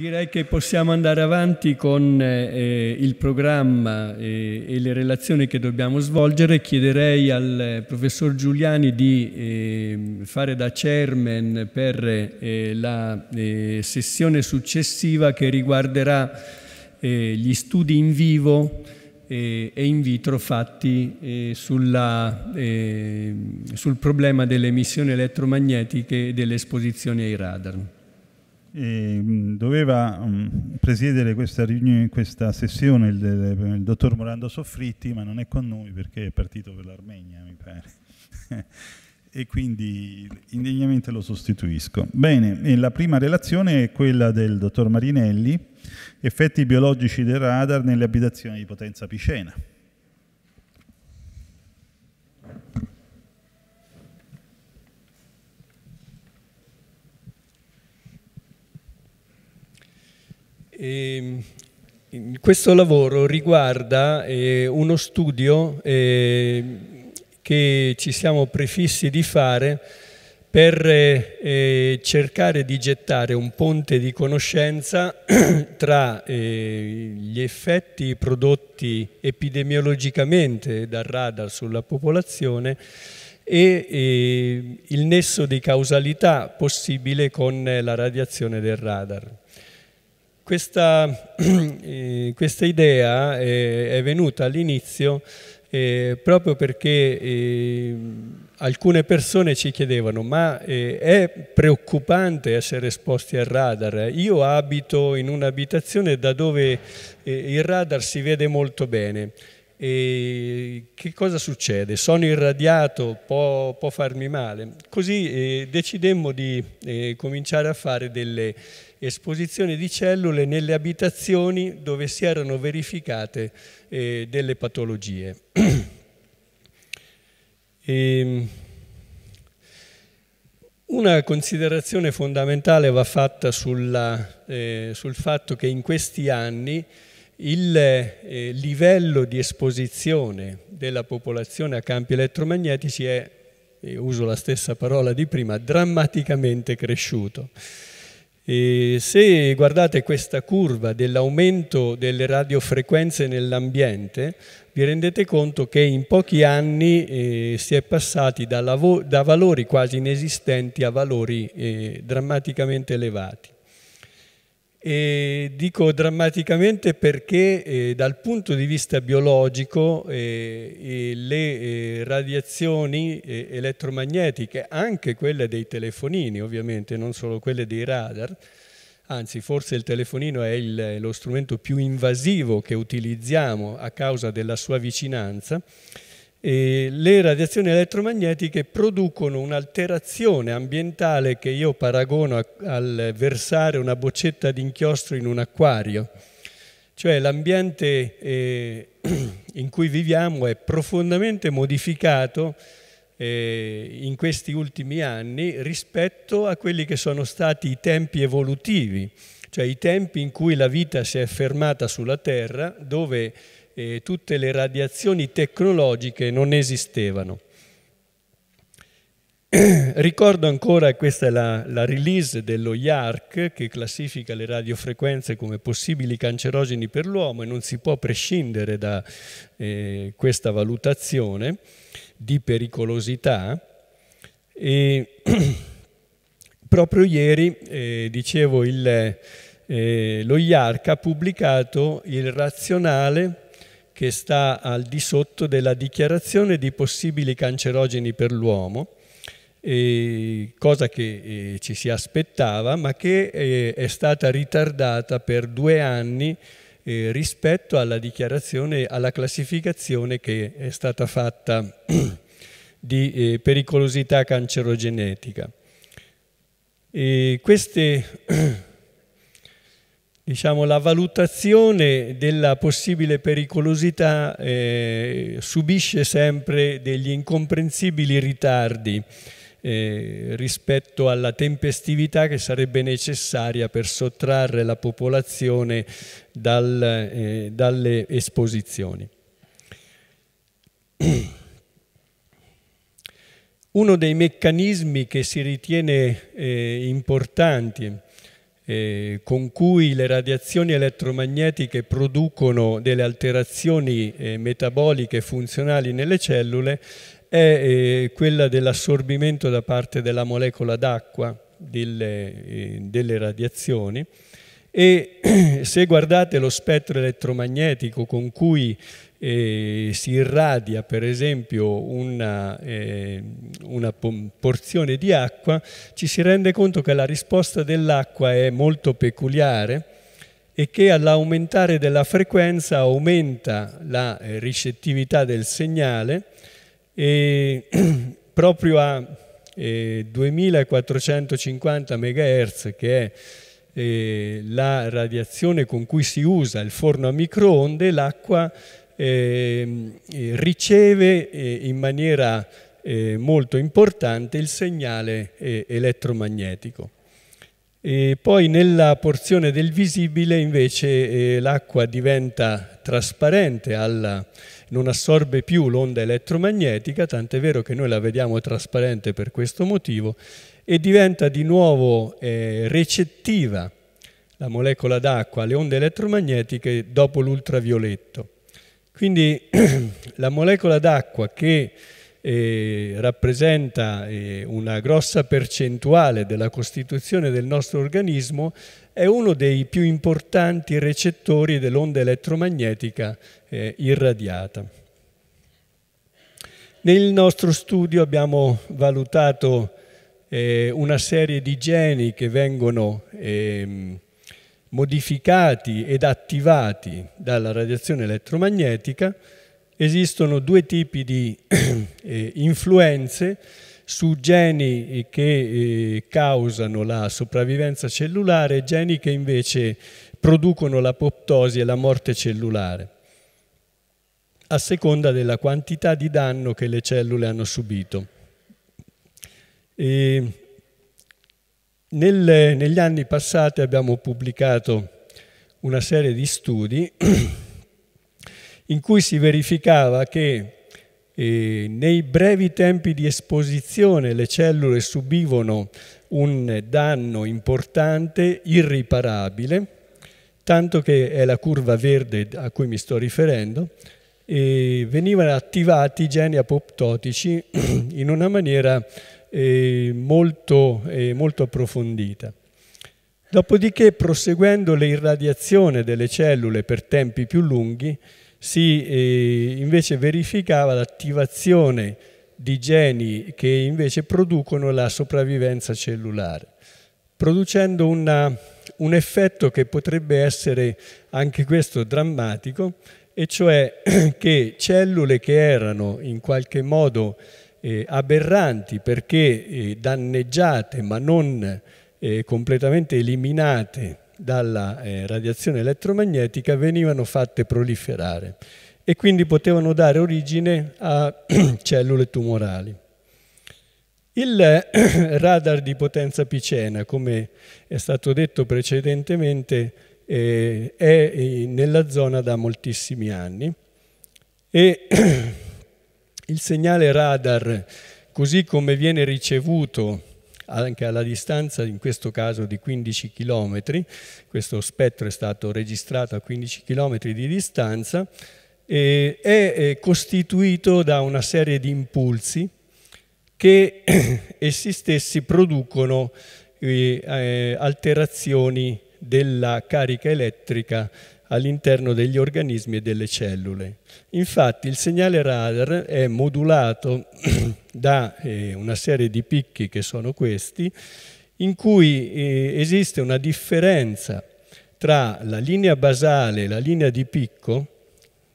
Direi che possiamo andare avanti con eh, eh, il programma eh, e le relazioni che dobbiamo svolgere. Chiederei al eh, professor Giuliani di eh, fare da chairman per eh, la sessione successiva che riguarderà gli studi in vivo e in vitro fatti sulla, ehm, sul problema delle emissioni elettromagnetiche e dell'esposizione ai radar. E, ehm, doveva mm, presiedere questa, riunione, questa sessione il, del, il, dottor Morando Soffritti, ma non è con noi perché è partito per l'Armenia, mi pare. e quindi indegnamente lo sostituisco. Bene, la prima relazione è quella del dottor Marinelli, effetti biologici del radar nelle abitazioni di potenza Picena. E ehm, questo lavoro riguarda eh, uno studio eh, che ci siamo prefissi di fare per eh, cercare di gettare un ponte di conoscenza tra eh, gli effetti prodotti epidemiologicamente dal radar sulla popolazione e eh, il nesso di causalità possibile con la radiazione del radar. Questa, eh, questa idea eh, è venuta all'inizio eh, proprio perché eh, alcune persone ci chiedevano ma eh, è preoccupante essere esposti al radar? Io abito in un'abitazione da dove il radar si vede molto bene. E che cosa succede? Sono irradiato, può, può farmi male? Così decidemmo di cominciare a fare delle esposizione di cellule nelle abitazioni dove si erano verificate eh, delle patologie. e, ehm, una considerazione fondamentale va fatta sulla, eh, sul fatto che in questi anni il eh, livello di esposizione della popolazione a campi elettromagnetici è, uso la stessa parola di prima, drammaticamente cresciuto. E se guardate questa curva dell'aumento delle radiofrequenze nell'ambiente, vi rendete conto che in pochi anni eh, si è passati da, da, valori quasi inesistenti a valori eh, drammaticamente elevati. E dico drammaticamente perché eh, dal punto di vista biologico eh, le eh, radiazioni eh, elettromagnetiche, anche quelle dei telefonini ovviamente, non solo quelle dei radar, anzi forse il telefonino è il, lo strumento più invasivo che utilizziamo a causa della sua vicinanza, e le radiazioni elettromagnetiche producono un'alterazione ambientale che io paragono a, al versare una boccetta d'inchiostro in un acquario, cioè l'ambiente eh, in cui viviamo è profondamente modificato eh, in questi ultimi anni rispetto a quelli che sono stati i tempi evolutivi, cioè i tempi in cui la vita si è fermata sulla Terra, dove e tutte le radiazioni tecnologiche non esistevano. Ricordo ancora, questa è la, la release dello IARC che classifica le radiofrequenze come possibili cancerogeni per l'uomo e non si può prescindere da eh, questa valutazione di pericolosità. E proprio ieri, eh, dicevo, il, eh, lo IARC ha pubblicato il razionale che sta al di sotto della dichiarazione di possibili cancerogeni per l'uomo, eh, cosa che eh, ci si aspettava ma che eh, è stata ritardata per due anni eh, rispetto alla dichiarazione, alla classificazione che è stata fatta di eh, pericolosità cancerogenetica. E queste diciamo, la valutazione della possibile pericolosità eh, subisce sempre degli incomprensibili ritardi eh, rispetto alla tempestività che sarebbe necessaria per sottrarre la popolazione dal, eh, dalle esposizioni. Uno dei meccanismi che si ritiene eh, importanti eh, con cui le radiazioni elettromagnetiche producono delle alterazioni eh, metaboliche funzionali nelle cellule è eh, quella dell'assorbimento da parte della molecola d'acqua delle, eh, delle radiazioni e se guardate lo spettro elettromagnetico con cui eh, si irradia per esempio una, eh, una porzione di acqua, ci si rende conto che la risposta dell'acqua è molto peculiare e che all'aumentare della frequenza aumenta la eh, ricettività del segnale e proprio a eh, 2450 MHz che è eh, la radiazione con cui si usa il forno a microonde, l'acqua Ehm, eh, riceve eh, in maniera eh, molto importante il segnale eh, elettromagnetico. E poi nella porzione del visibile invece eh, l'acqua diventa trasparente, alla, non assorbe più l'onda elettromagnetica, tant'è vero che noi la vediamo trasparente per questo motivo, e diventa di nuovo eh, recettiva la molecola d'acqua alle onde elettromagnetiche dopo l'ultravioletto. Quindi la molecola d'acqua che eh, rappresenta eh, una grossa percentuale della costituzione del nostro organismo, è uno dei più importanti recettori dell'onda elettromagnetica eh, irradiata. Nel nostro studio abbiamo valutato eh, una serie di geni che vengono ehm, modificati ed attivati dalla radiazione elettromagnetica, esistono due tipi di eh, influenze su geni eh, che eh, causano la sopravvivenza cellulare e geni che invece producono l'apoptosi e la morte cellulare, a seconda della quantità di danno che le cellule hanno subito. E nel, negli anni passati abbiamo pubblicato una serie di studi in cui si verificava che eh, nei brevi tempi di esposizione le cellule subivano un danno importante, irriparabile, tanto che è la curva verde a cui mi sto riferendo, e venivano attivati i geni apoptotici in una maniera molto, molto approfondita. Dopodiché, proseguendo l'irradiazione delle cellule per tempi più lunghi, si eh, invece verificava l'attivazione di geni che invece producono la sopravvivenza cellulare, producendo una, un effetto che potrebbe essere anche questo drammatico, e cioè che cellule che erano in qualche modo eh, aberranti perché eh, danneggiate ma non eh, completamente eliminate dalla eh, radiazione elettromagnetica venivano fatte proliferare e quindi potevano dare origine a cellule tumorali. Il radar di potenza picena, come è stato detto precedentemente, eh, è eh, nella zona da moltissimi anni e Il segnale radar, così come viene ricevuto anche alla distanza, in questo caso di 15 km, questo spettro è stato registrato a 15 km di distanza, è eh, costituito da una serie di impulsi che essi stessi producono eh, eh, alterazioni della carica elettrica all'interno degli organismi e delle cellule. Infatti il segnale radar è modulato da eh, una serie di picchi che sono questi, in cui eh, esiste una differenza tra la linea basale e la linea di picco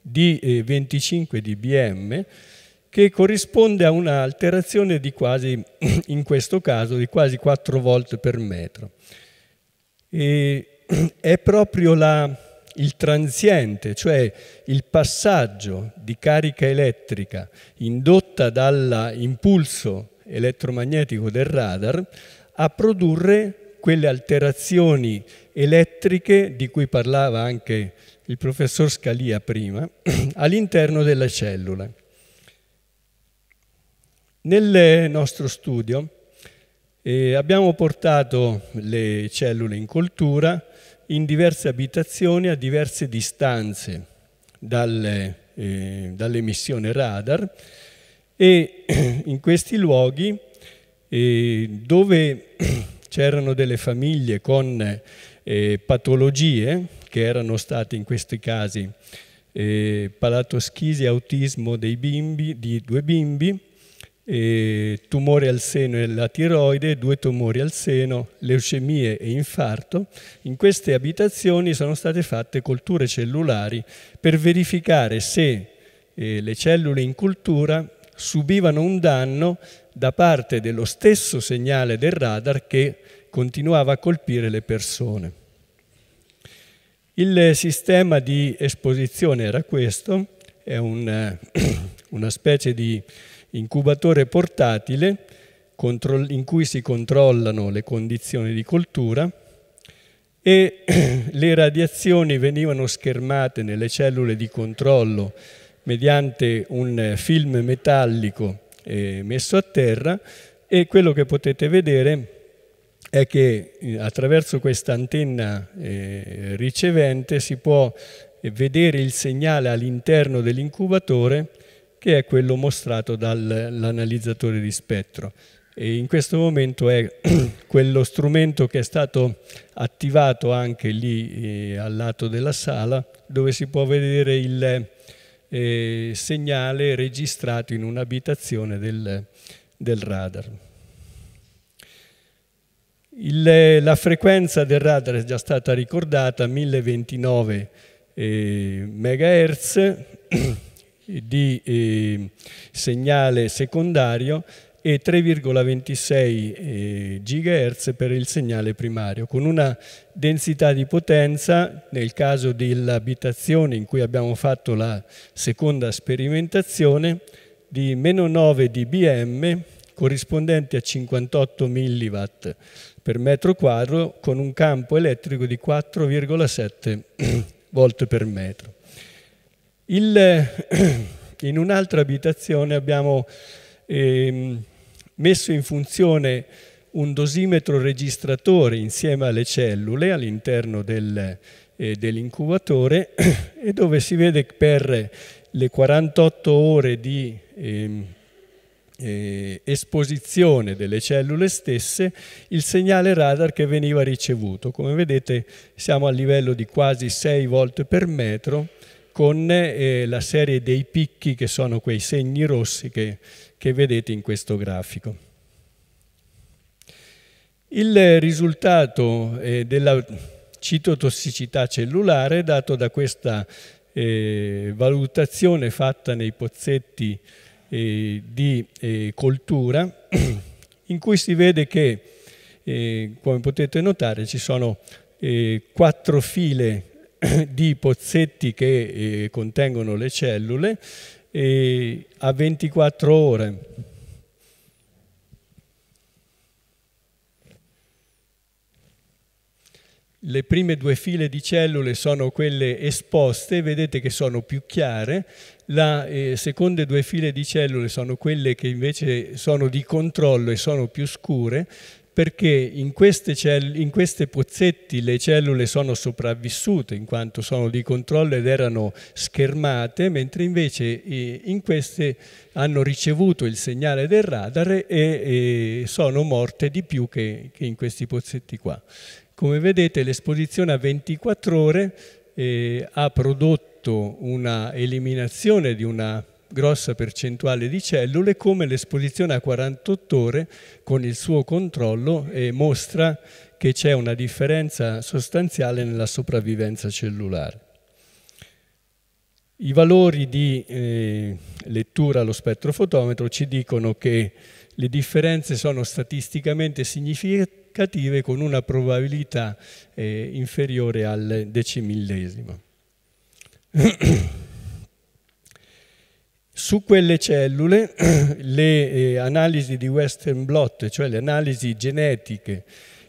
di 25 eh, dBm che corrisponde a un'alterazione di quasi, in questo caso, di quasi 4 volt per metro. E è proprio la, il transiente, cioè il passaggio di carica elettrica indotta dall'impulso elettromagnetico del radar a produrre quelle alterazioni elettriche di cui parlava anche il professor Scalia prima, all'interno della cellula. Nel nostro studio eh, abbiamo portato le cellule in coltura, in diverse abitazioni a diverse distanze dalle, eh, dalle radar e in questi luoghi eh, dove c'erano delle famiglie con eh, patologie che erano state in questi casi eh, palatoschisi e autismo dei bimbi, di due bimbi tumore al seno e alla tiroide, due tumori al seno, leucemie e infarto. In queste abitazioni sono state fatte colture cellulari per verificare se eh, le cellule in cultura subivano un danno da parte dello stesso segnale del radar che continuava a colpire le persone. Il sistema di esposizione era questo, è un, eh, una specie di incubatore portatile in cui si controllano le condizioni di coltura e le radiazioni venivano schermate nelle cellule di controllo mediante un film metallico eh, messo a terra e quello che potete vedere è che eh, attraverso questa antenna eh, ricevente si può vedere il segnale all'interno dell'incubatore che è quello mostrato dall'analizzatore di spettro. E in questo momento è quello strumento che è stato attivato anche lì eh, al lato della sala, dove si può vedere il eh, segnale registrato in un'abitazione del, del radar. Il, la frequenza del radar è già stata ricordata, 1029 eh, MHz, di eh, segnale secondario e 3,26 eh, GHz per il segnale primario, con una densità di potenza, nel caso dell'abitazione in cui abbiamo fatto la seconda sperimentazione, di meno 9 dBm corrispondente a 58 mW per metro quadro con un campo elettrico di 4,7 V per metro. Il, in un'altra abitazione abbiamo eh, messo in funzione un dosimetro registratore insieme alle cellule all'interno del, eh, dell'incubatore e dove si vede per le 48 ore di ehm, eh, esposizione delle cellule stesse il segnale radar che veniva ricevuto. Come vedete siamo a livello di quasi 6 volte per metro con eh, la serie dei picchi che sono quei segni rossi che, che vedete in questo grafico. Il risultato eh, della citotossicità cellulare è dato da questa eh, valutazione fatta nei pozzetti eh, di eh, coltura in cui si vede che, eh, come potete notare, ci sono eh, quattro file di pozzetti che eh, contengono le cellule e a 24 ore. Le prime due file di cellule sono quelle esposte, vedete che sono più chiare, le eh, seconde due file di cellule sono quelle che invece sono di controllo e sono più scure, perché in queste, in queste pozzetti le cellule sono sopravvissute in quanto sono di controllo ed erano schermate, mentre invece eh, in queste hanno ricevuto il segnale del radar e, e sono morte di più che, che in questi pozzetti qua. Come vedete l'esposizione a 24 ore eh, ha prodotto una eliminazione di una grossa percentuale di cellule come l'esposizione a 48 ore con il suo controllo e mostra che c'è una differenza sostanziale nella sopravvivenza cellulare. I valori di eh, lettura allo spettrofotometro ci dicono che le differenze sono statisticamente significative con una probabilità eh, inferiore al decimillesimo. Su quelle cellule le eh, analisi di Western blot, cioè le analisi genetiche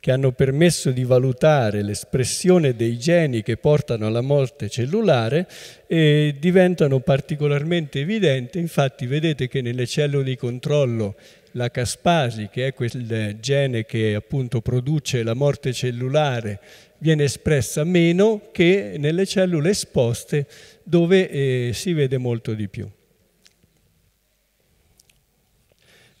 che hanno permesso di valutare l'espressione dei geni che portano alla morte cellulare, eh, diventano particolarmente evidenti. Infatti vedete che nelle cellule di controllo la caspasi, che è quel eh, gene che appunto produce la morte cellulare, viene espressa meno che nelle cellule esposte dove eh, si vede molto di più.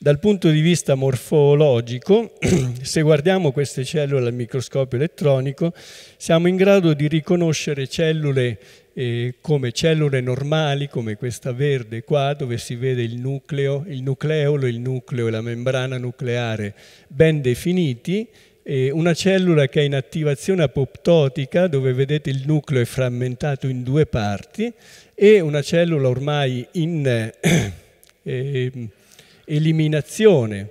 Dal punto di vista morfologico, se guardiamo queste cellule al microscopio elettronico, siamo in grado di riconoscere cellule eh, come cellule normali, come questa verde qua, dove si vede il nucleo, il nucleolo, il nucleo e la membrana nucleare ben definiti, e una cellula che è in attivazione apoptotica, dove vedete il nucleo è frammentato in due parti, e una cellula ormai in... Eh, eliminazione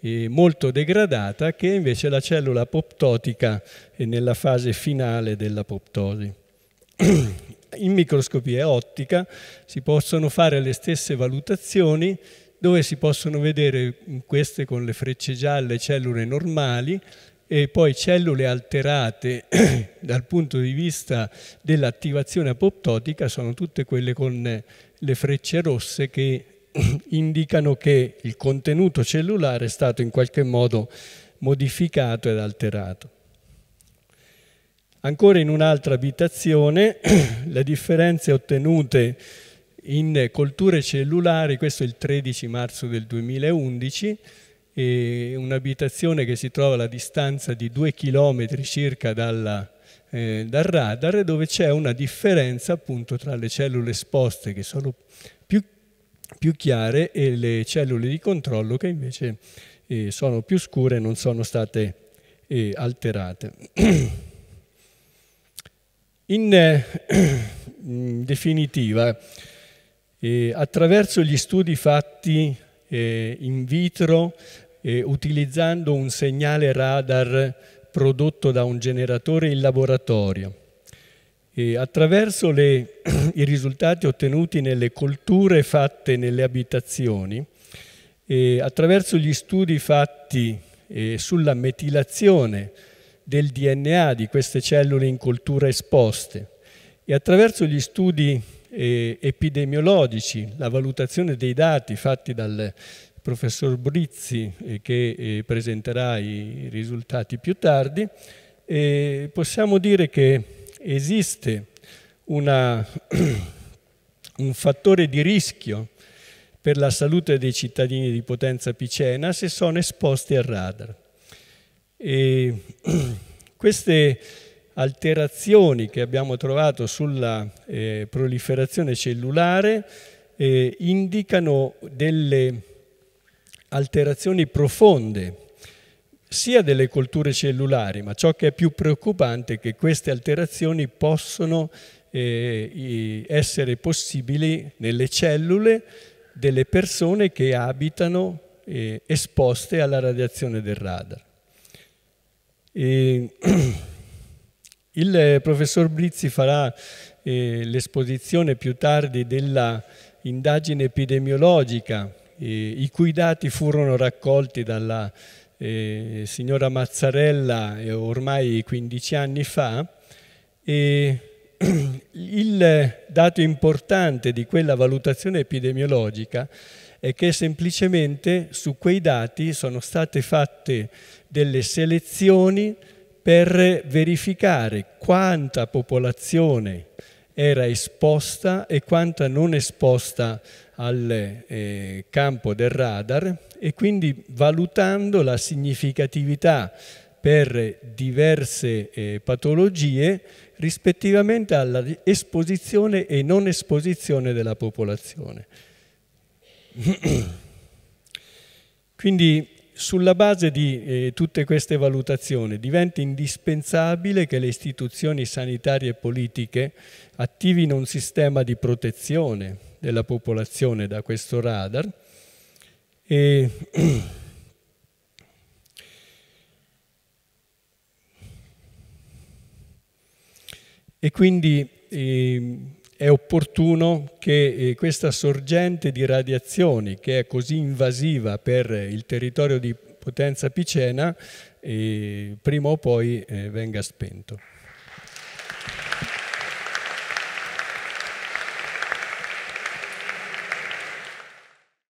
eh, molto degradata che è invece la cellula apoptotica eh, nella fase finale dell'apoptosi. In microscopia ottica si possono fare le stesse valutazioni dove si possono vedere mm, queste con le frecce gialle cellule normali e poi cellule alterate dal punto di vista dell'attivazione apoptotica sono tutte quelle con eh, le frecce rosse che indicano che il contenuto cellulare è stato in qualche modo modificato ed alterato. Ancora in un'altra abitazione le differenze ottenute in colture cellulari, questo è il 13 marzo del 2011, un'abitazione che si trova alla distanza di due chilometri circa dalla, eh, dal radar, dove c'è una differenza appunto tra le cellule esposte che sono più chiare e le cellule di controllo che invece eh, sono più scure e non sono state eh, alterate. In, eh, in definitiva, eh, attraverso gli studi fatti eh, in vitro, eh, utilizzando un segnale radar prodotto da un generatore in laboratorio, e attraverso le, i risultati ottenuti nelle colture fatte nelle abitazioni, e attraverso gli studi fatti eh, sulla metilazione del DNA di queste cellule in coltura esposte e attraverso gli studi eh, epidemiologici, la valutazione dei dati fatti dal professor Brizzi eh, che presenterà i risultati più tardi, possiamo dire che esiste una, un fattore di rischio per la salute dei cittadini di Potenza Picena se sono esposti al radar. E queste alterazioni che abbiamo trovato sulla eh, proliferazione cellulare eh, indicano delle alterazioni profonde sia delle colture cellulari, ma ciò che è più preoccupante è che queste alterazioni possono eh, essere possibili nelle cellule delle persone che abitano eh, esposte alla radiazione del radar. E il eh, professor Brizzi farà eh, l'esposizione più tardi della indagine epidemiologica, eh, i cui dati furono raccolti dalla eh, signora Mazzarella ormai 15 anni fa e il dato importante di quella valutazione epidemiologica è che semplicemente su quei dati sono state fatte delle selezioni per verificare quanta popolazione era esposta e quanta non esposta al eh, campo del radar e quindi valutando la significatività per diverse eh, patologie rispettivamente alla esposizione e non esposizione della popolazione. Quindi sulla base di eh, tutte queste valutazioni diventa indispensabile che le istituzioni sanitarie e politiche attivino un sistema di protezione, della popolazione da questo radar e E quindi eh, è opportuno che eh, questa sorgente di radiazioni, che è così invasiva per il territorio di potenza picena, eh, prima o poi eh, venga spento.